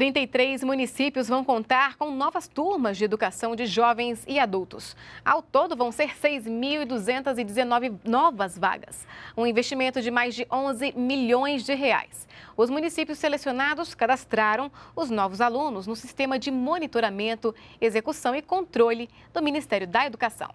33 municípios vão contar com novas turmas de educação de jovens e adultos. Ao todo, vão ser 6.219 novas vagas, um investimento de mais de 11 milhões de reais. Os municípios selecionados cadastraram os novos alunos no sistema de monitoramento, execução e controle do Ministério da Educação.